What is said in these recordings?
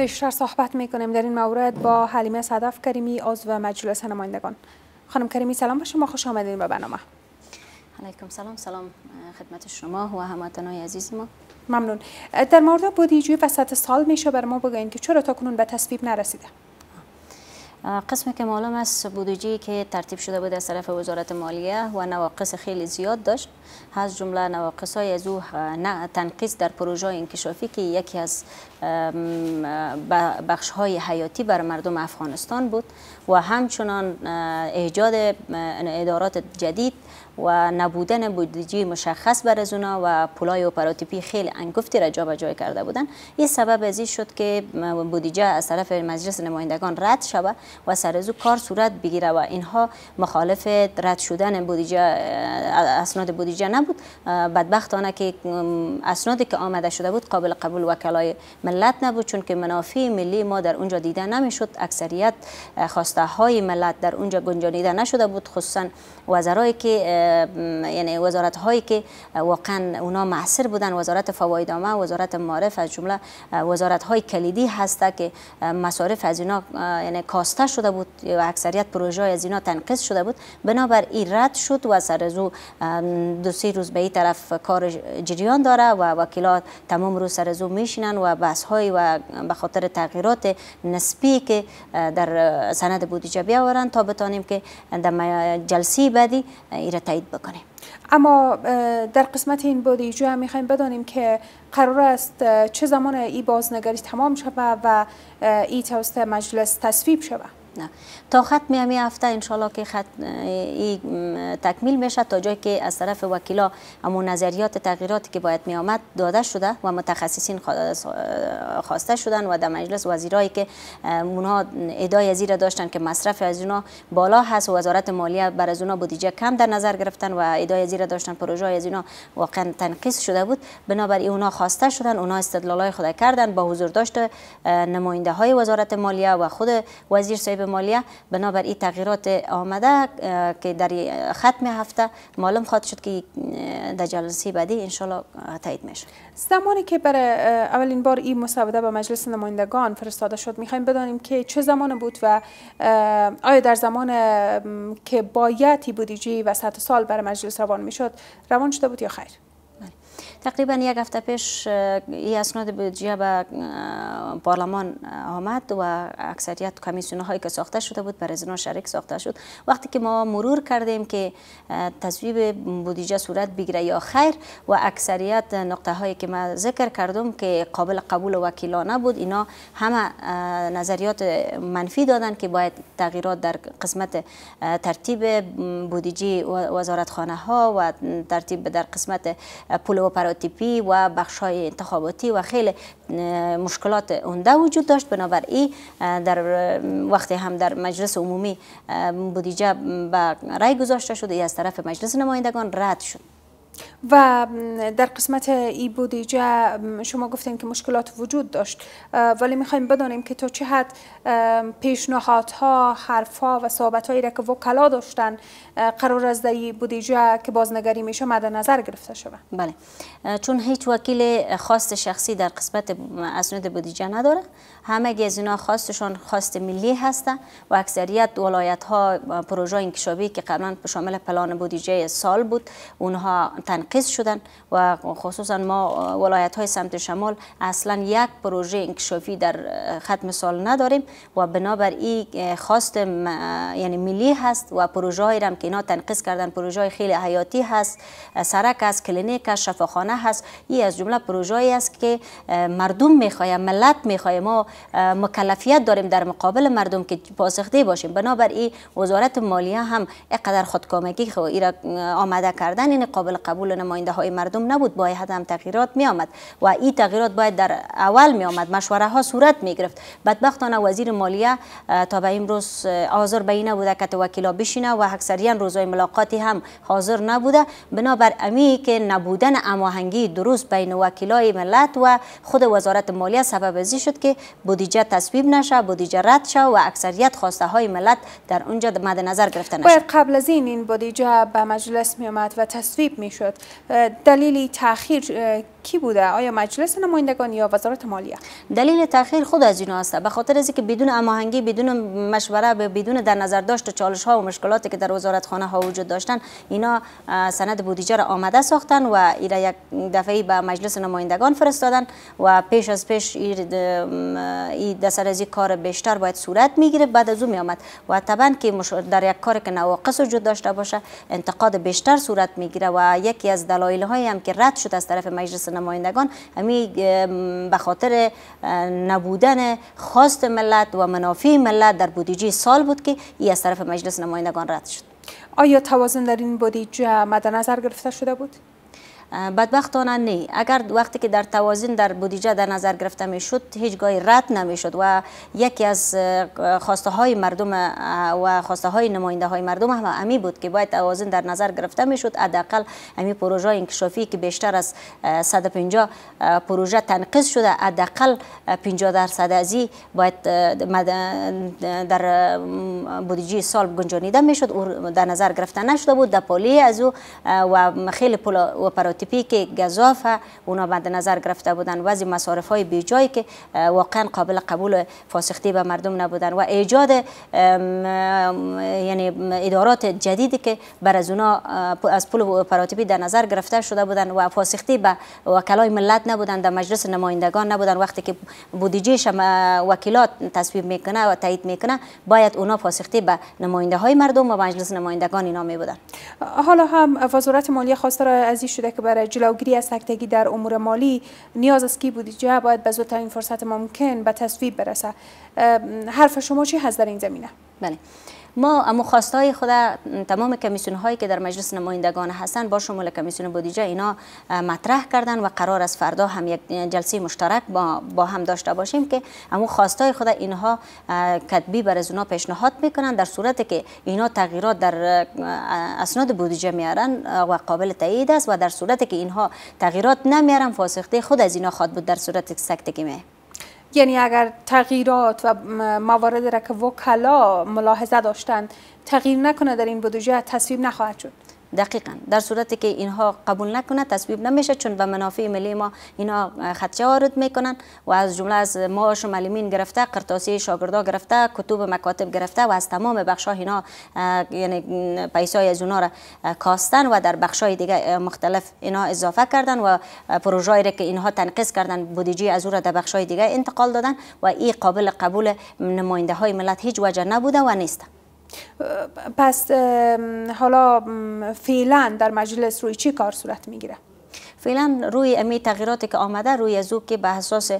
بیشتر صحبت میکنیم در این مورد با حلیمه صدف کریمی عضو مجلس نمایندگان خانم کریمی سلام به شما خوش آمدید به برنامه علیکم سلام سلام خدمت شما و هموطنای عزیز ما ممنون در مورد بودیجوی وسط سال میشه بر ما بگوین که چرا تا کنون به تصویب نرسیده قسم که معلوم است بودجه که ترتیب شده بود از طرف وزارت مالیه و نواقص خیلی زیاد داشت از جمله نواقص های از او تنقیص در پروژه انکشافی که یکی از بخش های حیاتی بر مردم افغانستان بود و همچنان ایجاد ادارات جدید و نبودن بودجه مشخص بر از اونا و پولای اوپراتیپی خیلی انگفتی را جا جای کرده بودن این سبب ازی شد که بودجه از طرف مجلس نمایندگان رد شود و سرزو کار صورت بگیره و اینها مخالف رد شدن بودجه اسناد بودجه نبود بدبختانه که اسنادی که آمده شده بود قابل قبول وکلای ملت نبود چون که منافع ملی ما در اونجا دیده نمیشد اکثریت خواسته های ملت در اونجا گنجانیده نشده بود خصوصا وزرای که یعنی وزارت هایی که واقعا اونا معصر بودن وزارت فوایدامه وزارت معرف از جمله وزارت های کلیدی هسته که مصارف از اینا یعنی کاست شده بود و اکثریت پروژه از اینا تنقص شده بود بنابر این رد شد و سر دو سه روز به این طرف کار جریان داره و وکیلات تمام روز سر او میشینن و بحث های و به خاطر تغییرات نسبی که در سند بودجه بیاورن تا بتانیم که در جلسه بعدی ایره تایید بکنیم اما در قسمت این جو هم میخوایم بدانیم که قرار است چه زمان ای بازنگری تمام شود و ای توسط مجلس تصویب شود تا ختم همی یعنی هفته انشالله که خط... ای تکمیل میشه تا جایی که از طرف وکیلا اما نظریات تغییراتی که باید می آمد داده شده و متخصصین خواسته شدن و در مجلس وزیرایی که اونها ادای را داشتن که مصرف از اونها بالا هست و وزارت مالیه بر از اونها بودیجه کم در نظر گرفتن و ادای را داشتن پروژه از اونها واقعا تنقیص شده بود بنابر اونها خواسته شدن اونا استدلالای خود کردن با حضور داشت نماینده های وزارت مالیه و خود وزیر صاحب به مالیه بنابر این تغییرات آمده که در ختم هفته معلوم خواهد شد که در جلسه بعدی انشالله تایید میشه زمانی که برای اولین بار این مسوده به مجلس نمایندگان فرستاده شد میخوایم بدانیم که چه زمان بود و آیا در زمان که باید و وسط سال برای مجلس روان میشد روان شده بود یا خیر بله. تقریبا یک هفته پیش این اسناد بودجه به پارلمان آمد و اکثریت کمیسیون هایی که ساخته شده بود برای شریک ساخته شد وقتی که ما مرور کردیم که تصویب بودجه صورت بگیره یا خیر و اکثریت نقطه هایی که ما ذکر کردم که قابل قبول وکیلانه بود اینا همه نظریات منفی دادن که باید تغییرات در قسمت ترتیب بودجه وزارتخانه ها و ترتیب در قسمت پول پراتیپی و بخشای انتخاباتی و خیلی مشکلات اونده وجود داشت بنابراین در وقتی هم در مجلس عمومی بودیجه به رای گذاشته شد از طرف مجلس نمایندگان رد شد و در قسمت ای بودیجه شما گفتین که مشکلات وجود داشت ولی میخوایم بدانیم که تا چه حد پیشنهادها حرفها و صحبتهایی را که وکلا داشتن قرار از در بودیجه که بازنگری میشه مد نظر گرفته شود بله چون هیچ وکیل خواست شخصی در قسمت اسناد بودیجه نداره همه از اینا خواستشان خواست ملی هستن و اکثریت ولایت ها پروژه انکشابی که قبلا شامل پلان بودیجه سال بود اونها تنقیز شدن و خصوصا ما ولایت های سمت شمال اصلا یک پروژه انکشافی در ختم سال نداریم و بنابر این خواست یعنی ملی هست و پروژه هایی هم که اینا تنقیص کردن پروژه های خیلی حیاتی هست سرک است کلینیک است شفاخانه هست این از جمله پروژه است که مردم میخواه ملت میخواه ما مکلفیت داریم در مقابل مردم که پاسخده باشیم بنابر این وزارت مالیه هم اقدر خودکامگی خو را آمده کردن این یعنی قابل قبول نماینده های مردم نبود باید هم تغییرات می آمد و این تغییرات باید در اول می آمد مشوره ها صورت می گرفت بدبختانه وزیر مالیه تا به امروز حاضر به این نبوده که وکیلا بشینه و اکثرین روزای ملاقاتی هم حاضر نبوده بنابر امی که نبودن اماهنگی درست بین وکیلای ملت و خود وزارت مالیه سبب ازی شد که بودجه تصویب نشه بودجه رد شه و اکثریت خواسته های ملت در اونجا مد نظر گرفته نشه قبل از این این بودجه به مجلس می آمد و تصویب می شود. شد دلیلی تاخیر کی بوده آیا مجلس نمایندگان یا وزارت مالیه دلیل تاخیر خود از اینا است به خاطر اینکه بدون هماهنگی بدون مشوره بدون در نظر داشت چالش ها و مشکلاتی که در وزارت خانه ها وجود داشتن اینا سند بودیجه را آمده ساختن و ایره یک دفعه به مجلس نمایندگان فرستادن و پیش از پیش این دسر از کار بیشتر باید صورت میگیره بعد از اون میامد و طبعا که در یک کار که نواقص وجود داشته باشه انتقاد بیشتر صورت میگیره و یکی از دلایل هایی هم که رد شد از طرف مجلس نمایندگان به خاطر نبودن خواست ملت و منافع ملت در بودجه سال بود که ای از طرف مجلس نمایندگان رد شد آیا توازن در این بودجه مد نظر گرفته شده بود بدبختانه نه اگر وقتی که در توازن در بودجه در نظر گرفته می شد هیچگاهی رد نمی شد و یکی از خواسته های مردم و خواسته های نماینده های مردم هم امی بود که باید توازن در نظر گرفته می شد حداقل امی پروژه انکشافی که بیشتر از 150 پروژه تنقیز شده حداقل 50 درصد ازی باید در بودجه سال گنجانیده می شد در نظر گرفته نشده بود پولی از او و خیلی پول تیپی که گذاف اونا بعد نظر گرفته بودن وزی مصارف های بیجایی که واقعا قابل قبول فاسختی به مردم نبودن و ایجاد یعنی ادارات جدیدی که بر از اونا از پول پراتیپی در نظر گرفته شده بودن و فاسختی به وکلای ملت نبودن در مجلس نمایندگان نبودن وقتی که بودیجیش وکیلات تصویب میکنه و تایید میکنه باید اونا فاسختی به نماینده های مردم و مجلس نمایندگان اینا می بودن حالا هم وزارت مالیه خواسته را عزیز شده که برای جلوگیری از سکتگی در امور مالی نیاز است که بودجه باید به این فرصت ممکن به تصویب برسه حرف شما چی هست در این زمینه بله ما اما خواستای خود تمام کمیسیون هایی که در مجلس نمایندگان هستن با شمول کمیسیون بودجه اینا مطرح کردن و قرار از فردا هم یک جلسه مشترک با, هم داشته باشیم که اما خواستای خود اینها کتبی بر از اونا پیشنهاد میکنن در صورت که اینا تغییرات در اسناد بودجه میارن و قابل تایید است و در صورت که اینها تغییرات نمیارن فاسخته خود از اینا خواد بود در صورت سکتگی می یعنی اگر تغییرات و موارد را که وکلا ملاحظه داشتند تغییر نکنه در این بودجه تصویب نخواهد شد دقیقا در صورتی که اینها قبول نکنه تصویب نمیشه چون به منافع ملی ما اینها خدشه وارد میکنن و از جمله از و معلمین گرفته قرطاسی شاگردا گرفته کتب مکاتب گرفته و از تمام بخشا اینها یعنی پیسای از اونها را کاستن و در بخشای دیگه مختلف اینها اضافه کردن و پروژه که اینها تنقیص کردن بودجه از اون را در های دیگه انتقال دادن و این قابل قبول نماینده های ملت هیچ وجه نبوده و نیست پس حالا فعلا در مجلس روی چی کار صورت میگیره فعلا روی امی تغییراتی که آمده روی او که به اساس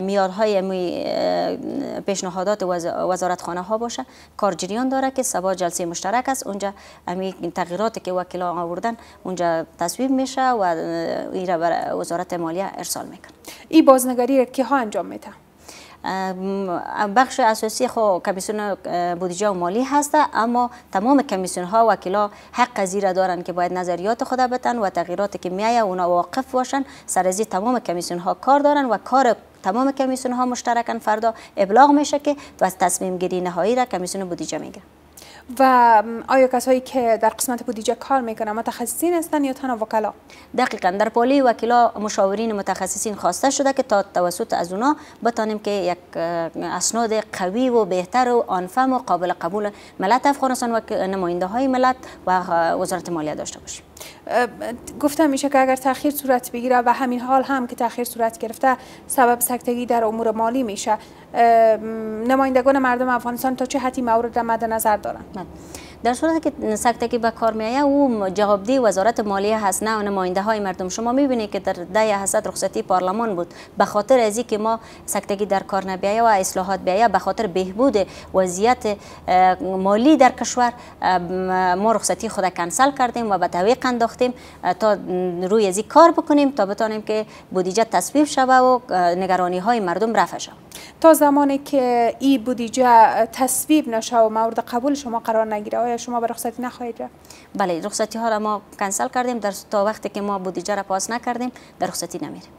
میارهای امی پیشنهادات خانه ها باشه کار جریان داره که سبا جلسه مشترک است اونجا امی تغییراتی که وکلا آوردن اونجا تصویب میشه و این وزارت مالیه ارسال میکنه این بازنگری که ها انجام میده بخش اساسی خو خب کمیسیون بودجه و مالی هسته اما تمام کمیسیون ها وکیلا حق زیر دارن که باید نظریات خود بتن و تغییراتی که میایه اونا واقف باشن سر تمام کمیسیون ها کار دارن و کار تمام کمیسیون ها مشترکن فردا ابلاغ میشه که و تصمیم گیری نهایی را کمیسیون بودجه میگه و آیا کسایی که در قسمت بودجه کار میکنن متخصصین هستند یا تنها وکلا دقیقا در پالی وکلا مشاورین متخصصین خواسته شده که تا توسط از اونا بتانیم که یک اسناد قوی و بهتر و آنفهم و قابل قبول ملت افغانستان و نماینده های ملت و وزارت مالیه داشته باشیم گفتم میشه که اگر تاخیر صورت بگیره و همین حال هم که تاخیر صورت گرفته سبب سکتگی در امور مالی میشه نمایندگان مردم افغانستان تا چه حتی مورد مد نظر دارند بله. در صورت که سکتگی به کار می آید او دی وزارت مالیه هست نه نماینده های مردم شما می بینید که در ده حسد رخصتی پارلمان بود به خاطر ازی که ما سکتگی در کار نبیای و اصلاحات بیایه به خاطر بهبود وضعیت مالی در کشور ما رخصتی خود کنسل کردیم و به تعویق انداختیم تا روی ازی کار بکنیم تا بتانیم که بودجه تصویب شوه و نگرانی های مردم رفع شوه تا زمانی که ای بودجه تصویب نشه و مورد قبول شما قرار نگیره شما به رخصتی نخواهید رفت بله رخصتی ها را ما کنسل کردیم در تا وقتی که ما بودجه را پاس نکردیم در رخصتی نمیریم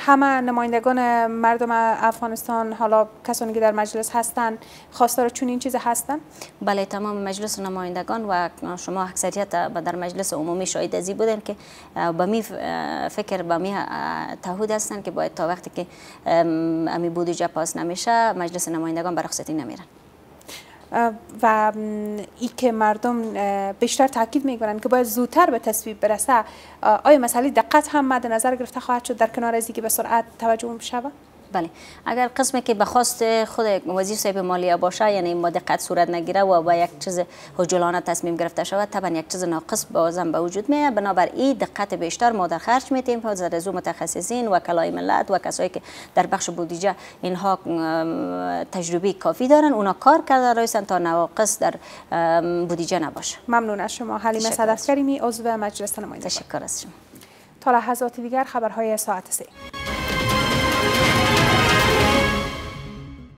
همه نمایندگان مردم افغانستان حالا کسانی که در مجلس هستند خواستار چون این چیز هستند بله تمام مجلس نمایندگان و شما اکثریت در مجلس عمومی شاهد ازی بودن که به می فکر به می تعهد هستند که باید تا وقتی که امی بودجه پاس نمیشه مجلس نمایندگان به رخصتی نمیرن و ای که مردم بیشتر تاکید میکنن که باید زودتر به تصویب برسه آیا مسئله دقت هم مد نظر گرفته خواهد شد در کنار از که به سرعت توجه شود بله اگر قسمی که بخواست خود وزیر صاحب مالیه باشه یعنی ما دقت صورت نگیره و با یک چیز هجولانه تصمیم گرفته شود طبعا یک چیز ناقص بازم به وجود میاد بنابر این دقت بیشتر ما در خرج میتیم و از رزو متخصصین و کلای ملت و کسایی که در بخش بودجه اینها تجربه کافی دارن اونا کار کرده رایسن تا نواقص در بودجه نباشه ممنون از شما حلیمه صدف کریمی عضو مجلس نمایندگان تشکر از شما تا لحظات دیگر خبرهای ساعت سه